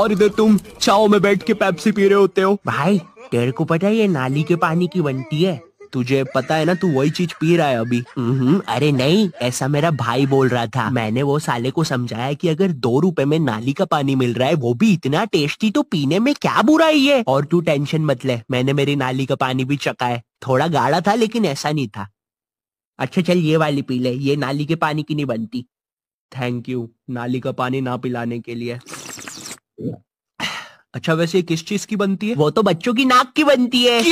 और इधर तुम छाव में बैठ के पेप्सी पी रहे होते हो भाई तेरे को पता है ये नाली के पानी की बनती है तुझे पता है ना तू वही चीज पी रहा है अभी हम्म अरे नहीं ऐसा मेरा भाई बोल रहा था मैंने वो साले को समझाया कि अगर दो रुपए में नाली का पानी मिल रहा है वो भी इतना टेस्टी तो पीने में क्या बुराई है और तू टेंशन मत ले मैंने मेरी नाली का पानी भी चखा है थोड़ा गाढ़ा था लेकिन ऐसा नहीं था अच्छा चल ये वाली पी ले ये नाली के पानी की नहीं बनती थैंक यू नाली का पानी ना पिलाने के लिए अच्छा वैसे किस चीज की बनती है वो तो बच्चों की नाक की बनती है